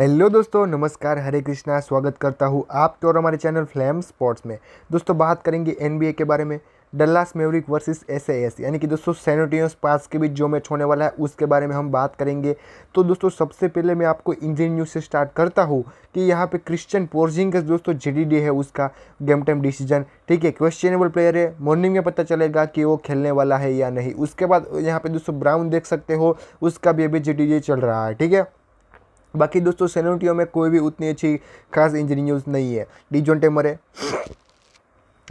Hello दोस्तों नमस्कार हरे कृष्णा स्वागत करता हूँ आपके तो और हमारे चैनल फ्लैम स्पोर्ट्स में दोस्तों बात करेंगे एनबीए के बारे में Dallas Maverick versus S S यानी कि दोस्तों सैनिटियस पास के बीच जो मैच होने वाला है उसके बारे में हम बात करेंगे तो दोस्तों सबसे पहले मैं आपको इंजन न्यूज़ से स्टार्ट करता हूँ कि यहाँ पे क्रिश्चियन पोर्जिंग दोस्तों जेडीडी है उसका गेम टाइम डिसीजन ठीक है क्वेश्चनेबल प्लेयर है मॉर्निंग में पता चलेगा कि वो खेलने वाला है या नहीं उसके बाद यहाँ पर दोस्तों ब्राउन देख सकते हो उसका भी अभी जे चल रहा है ठीक है बाकी दोस्तों सेनोटियो में कोई भी उतनी अच्छी खास इंजरी न्यूज़ नहीं है डी टेमर है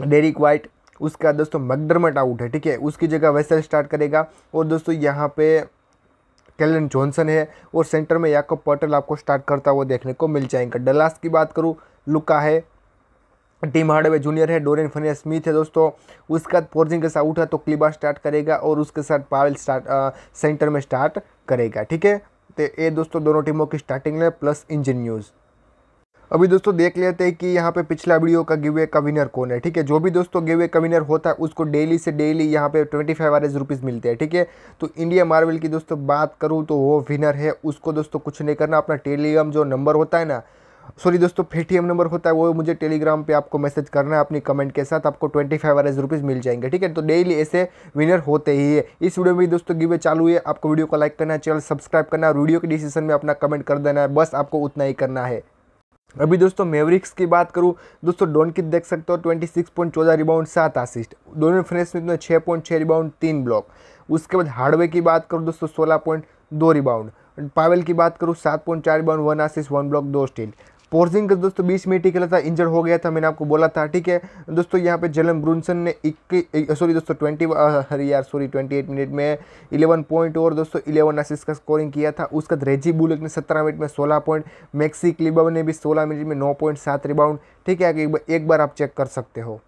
डेरिक वाइट उसका दोस्तों मकडरमट आउट है ठीक है उसकी जगह वैसे स्टार्ट करेगा और दोस्तों यहाँ पे कैलन जॉनसन है और सेंटर में याकोब पटेल आपको स्टार्ट करता हुआ देखने को मिल जाएंगे डलास की बात करूँ लुका है टीम हार्डवे जूनियर है डोरेन फनिया स्मिथ है दोस्तों उसका साथ आउट है तो क्लिबा स्टार्ट करेगा और उसके साथ पावल स्टार्ट आ, सेंटर में स्टार्ट करेगा ठीक है तो ये दोस्तों दोनों टीमों की स्टार्टिंग है प्लस इंजन न्यूज़ अभी दोस्तों देख लेते हैं कि यहाँ पे पिछला वीडियो का गिवे का विनर कौन है ठीक है जो भी दोस्तों गिवे का विनर होता है उसको डेली से डेली यहाँ पे ट्वेंटी फाइव आर रुपीज़ मिलते हैं ठीक है ठीके? तो इंडिया मार्वल की दोस्तों बात करूँ तो वो विनर है उसको दोस्तों कुछ नहीं करना अपना टेलीग्राम जो नंबर होता है ना सॉरी दोस्तों पेटीएम नंबर होता है वो मुझे टेलीग्राम पे आपको मैसेज करना है अपनी कमेंट के साथ आपको ट्वेंटी फाइव एस रुपीज़ मिल जाएंगे ठीक है तो डेली ऐसे विनर होते ही है इस वीडियो में दोस्तों गिवे चालू है आपको वीडियो को लाइक करना है चैनल सब्सक्राइब करना है वीडियो के डिसीजन में अपना कमेंट कर देना है बस आपको उतना ही करना है अभी दोस्तों मेवरिक्स की बात करूं दोस्तों डॉन की देख सकते हो ट्वेंटी सिक्स पॉइंट चौदह रिबाउंड सात आसिस्ट दोनों फ्रेंड में छः पॉइंट छः रिबाउंड तीन ब्लॉक उसके बाद हार्डवे की बात करूं दोस्तों सोलह पॉइंट दो रिबाउंड पावेल की बात करूं सात पॉइंट चार rebound one assist one block दो स्टील पोर्जिंग दोस्तों बीस मिनट ही खेला था इंजर्ड हो गया था मैंने आपको बोला था ठीक है दोस्तों यहाँ पे जलम ब्रूनसन ने इक्कीस सॉरी दोस्तों ट्वेंटी हरी यार सॉरी ट्वेंटी एट मिनट में इलेवन पॉइंट और दोस्तों इलेवन असिस का स्कोरिंग किया था उसके बाद रेजी बुलक ने सत्रह मिनट में सोलह पॉइंट मैक्सी क्लिब ने भी सोलह मिनट में नौ पॉइंट सात रिबाउंड ठीक है एक बार आप चेक कर सकते हो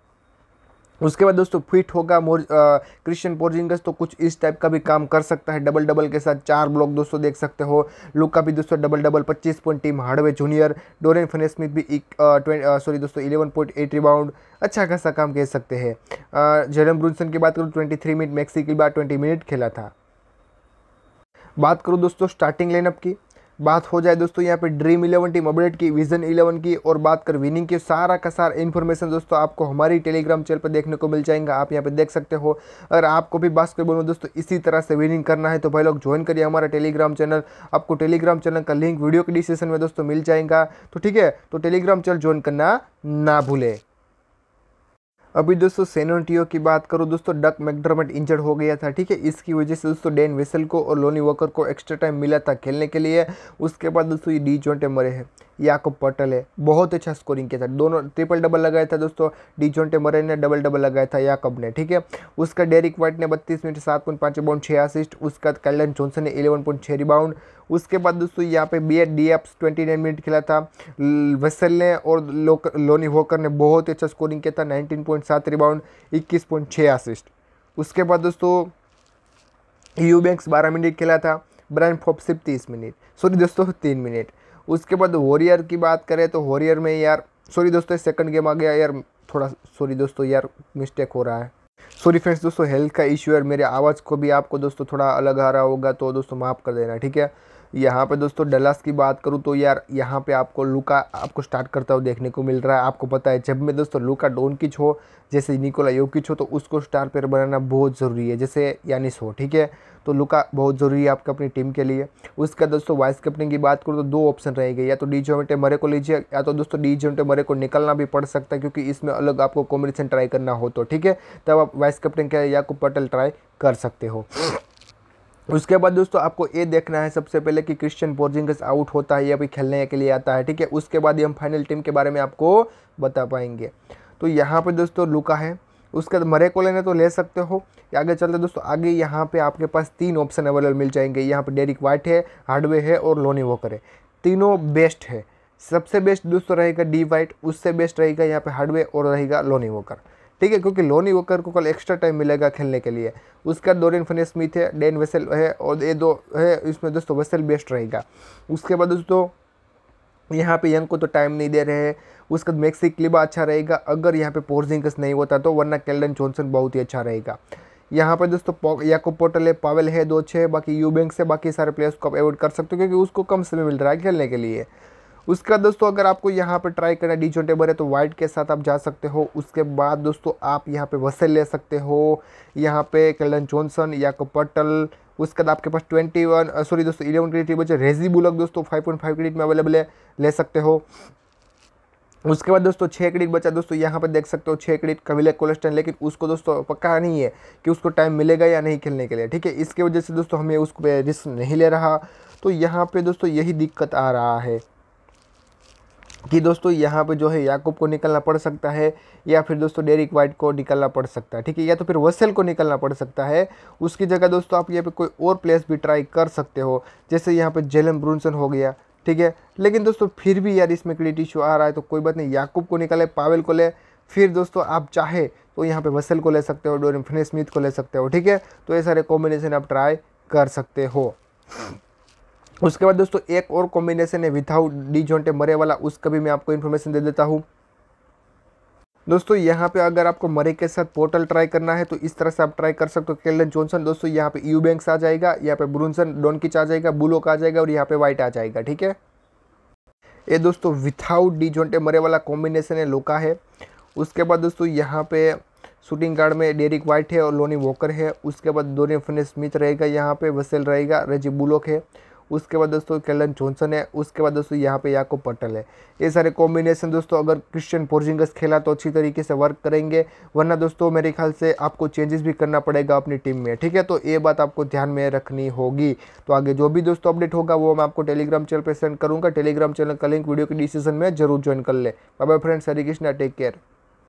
उसके बाद दोस्तों फिट होगा मोर क्रिश्चियन पोर्जिंगस तो कुछ इस टाइप का भी काम कर सकता है डबल डबल के साथ चार ब्लॉक दोस्तों देख सकते हो लुक का भी दोस्तों double double 25 point Tim Hardaway Junior Dorian Finney Smith भी सॉरी दोस्तों 11.8 रिबाउंड अच्छा खासा काम कह सकते हैं जेरम ब्रूनसन की बात करूँ ट्वेंटी मिनट मैक्सी के बाद ट्वेंटी मिनट खेला था बात करूँ दोस्तों स्टार्टिंग लाइनअप की बात हो जाए दोस्तों यहाँ पे ड्रीम इलेवन टीम अपडेट की विजन इलेवन की और बात कर विनिंग की सारा का सारा इन्फॉर्मेशन दोस्तों आपको हमारी टेलीग्राम चैनल पर देखने को मिल जाएगा आप यहाँ पे देख सकते हो अगर आपको भी बास्केटबॉल में दोस्तों इसी तरह से विनिंग करना है तो भाई लोग ज्वाइन करिए हमारा टेलीग्राम चैनल आपको टेलीग्राम चैनल का लिंक वीडियो के डिस्क्रिप्शन में दोस्तों मिल जाएगा तो ठीक है तो टेलीग्राम चैनल ज्वाइन करना ना भूलें अभी दोस्तों सेनोटियो की बात करूँ दोस्तों डक मैकडरमेट इंजर्ड हो गया था ठीक है इसकी वजह से दोस्तों डेन वेसल को और लोनी वॉकर को एक्स्ट्रा टाइम मिला था खेलने के लिए उसके बाद दोस्तों ये डी जोटे मरे हैं याकूब पटल है बहुत अच्छा स्कोरिंग किया था दोनों ट्रिपल डबल लगाया था दोस्तों डी जोटे मरे ने डबल डबल लगाया था याकब ने ठीक है उसका डेरिक वाइट ने बत्तीस मिनट सात पॉइंट पाँच बाउंड छः असिस्ट उसका कैलन जॉनसन ने इलेवन पॉइंट छः रिबाउंड उसके बाद दोस्तों यहाँ पे बी डी एप्स ट्वेंटी नाइन मिनट खेला था वसल ने और लोनी वॉकर ने बहुत अच्छा स्कोरिंग किया था नाइनटीन पॉइंट सात रिबाउंड इक्कीस पॉइंट छः असिस्ट उसके बाद दोस्तों यू बैंक्स बारह मिनट खेला था फॉप सिर्फ तीस मिनट सॉरी दोस्तों तीन मिनट उसके बाद वॉरियर की बात करें तो वॉरियर में यार सॉरी दोस्तों सेकंड गेम आ गया यार थोड़ा सॉरी दोस्तों यार मिस्टेक हो रहा है सॉरी फ्रेंड्स दोस्तों हेल्थ का इशू है मेरे आवाज़ को भी आपको दोस्तों थोड़ा अलग आ रहा होगा तो दोस्तों माफ़ कर देना ठीक है यहाँ पे दोस्तों डलास की बात करूँ तो यार यहाँ पे आपको लुका आपको स्टार्ट करता हुआ देखने को मिल रहा है आपको पता है जब मैं दोस्तों लुका डोन किच हो जैसे निकोला किच हो तो उसको स्टार प्लेयर बनाना बहुत ज़रूरी है जैसे यानिस हो ठीक है तो लुका बहुत ज़रूरी है आपका अपनी टीम के लिए उसका दोस्तों वाइस कैप्टन की बात करूँ तो दो ऑप्शन रहेगा या तो डी जोमेटे मरे को लीजिए या तो दोस्तों डी जोमेटे मरे को निकलना भी पड़ सकता है क्योंकि इसमें अलग आपको कॉम्बिनेशन ट्राई करना हो तो ठीक है तब आप वाइस कैप्टन के याकूब पटेल ट्राई कर सकते हो उसके बाद दोस्तों आपको ये देखना है सबसे पहले कि क्रिश्चियन बोर्जिंगस आउट होता है या भी खेलने के लिए आता है ठीक है उसके बाद ही हम फाइनल टीम के बारे में आपको बता पाएंगे तो यहाँ पे दोस्तों लुका है उसके बाद मरे को लेने तो ले सकते हो आगे चलते दोस्तों आगे यहाँ पे आपके पास तीन ऑप्शन अवेलेबल मिल जाएंगे यहाँ पर डेरिक वाइट है हार्डवे है और लोनी वॉकर है तीनों बेस्ट है सबसे बेस्ट दोस्तों रहेगा डी वाइट उससे बेस्ट रहेगा यहाँ पर हार्डवे और रहेगा लोनी वॉकर ठीक है क्योंकि लोनी वोकर को कल एक्स्ट्रा टाइम मिलेगा खेलने के लिए उसके बाद डोरिन फनी स्मिथ है डेन वेसल है और ये दो है इसमें दोस्तों वेसल बेस्ट रहेगा उसके बाद दोस्तों यहाँ पे यंग को तो टाइम नहीं दे रहे हैं उसके बाद मैक्सी क्लिबा अच्छा रहेगा अगर यहाँ पे पोर्जिंगस नहीं होता तो वरना केल्डन जॉनसन बहुत ही अच्छा रहेगा यहाँ पर दोस्तों याको पोर्टल है पावेल है दो छः बाकी यू बैंक से बाकी सारे प्लेयर्स को आप अवॉइड कर सकते हो क्योंकि उसको कम समय मिल रहा है खेलने के लिए उसके बाद दोस्तों अगर आपको यहाँ पर ट्राई करना डी है तो वाइट के साथ आप जा सकते हो उसके बाद दोस्तों आप यहाँ पे वसल ले सकते हो यहाँ पे कैलन जॉनसन या कपटल उसके बाद आपके पास ट्वेंटी वन सॉरी दोस्तों इलेवन क्रेडिट बचे रेजी बुलक दोस्तों फाइव पॉइंट फाइव क्रेडिट में अवेलेबल है ले सकते हो उसके बाद दोस्तों छः क्रेडिट बचा दोस्तों यहाँ पर देख सकते हो छः क्रेडिट कविले कोलेस्टन लेकिन उसको दोस्तों पक्का नहीं है कि उसको टाइम मिलेगा या नहीं खेलने के लिए ठीक है इसके वजह से दोस्तों हमें उसको रिस्क नहीं ले रहा तो यहाँ पे दोस्तों यही दिक्कत आ रहा है कि दोस्तों यहाँ पे जो है याकूब को निकलना पड़ सकता है या फिर दोस्तों डेरिक वाइट को निकलना पड़ सकता है ठीक है या तो फिर वसेल को निकलना पड़ सकता है उसकी जगह दोस्तों आप यहाँ पे कोई और प्लेस भी ट्राई कर सकते हो जैसे यहाँ पे जेलम ब्रूनसन हो गया ठीक है लेकिन दोस्तों फिर भी यार इसमें क्रेडिट इशू आ रहा है तो कोई बात नहीं याकूब को निकाले पावेल को ले फिर दोस्तों आप चाहे तो यहाँ पर वसल को ले सकते हो डोरिन फिनेस्मिथ को ले सकते हो ठीक है तो ये सारे कॉम्बिनेशन आप ट्राई कर सकते हो उसके बाद दोस्तों एक और कॉम्बिनेशन है विथाउट डी जोटे मरे वाला उसका भी मैं आपको इन्फॉर्मेशन दे देता हूँ दोस्तों यहाँ पे अगर आपको मरे के साथ पोर्टल ट्राई करना है तो इस तरह से आप ट्राई कर सकते हो केलन जॉनसन दोस्तों यहाँ पे यू बैंक्स आ जाएगा यहाँ पे ब्रूनसन डोनकिच आ जाएगा बुलोक आ जाएगा और यहाँ पे वाइट आ जाएगा ठीक है ये दोस्तों विथाउट डी जोटे मरे वाला कॉम्बिनेशन है लोका है उसके बाद दोस्तों यहाँ पे शूटिंग गार्ड में डेरिक वाइट है और लोनी वॉकर है उसके बाद दोनों फर्ने स्मिथ रहेगा यहाँ पे वसेल रहेगा रजी बुलोक है उसके बाद दोस्तों कैलन जॉनसन है उसके बाद दोस्तों यहाँ पे याको पटल है ये सारे कॉम्बिनेशन दोस्तों अगर क्रिश्चियन पोर्जिंगस खेला तो अच्छी तरीके से वर्क करेंगे वरना दोस्तों मेरे ख्याल से आपको चेंजेस भी करना पड़ेगा अपनी टीम में ठीक है तो ये बात आपको ध्यान में रखनी होगी तो आगे जो भी दोस्तों अपडेट होगा वो मैं आपको टेलीग्राम चैनल पर सेंड करूँगा टेलीग्राम चैनल का लिंक वीडियो के डिसीजन में जरूर ज्वाइन कर ले bye friends Hari Krishna take care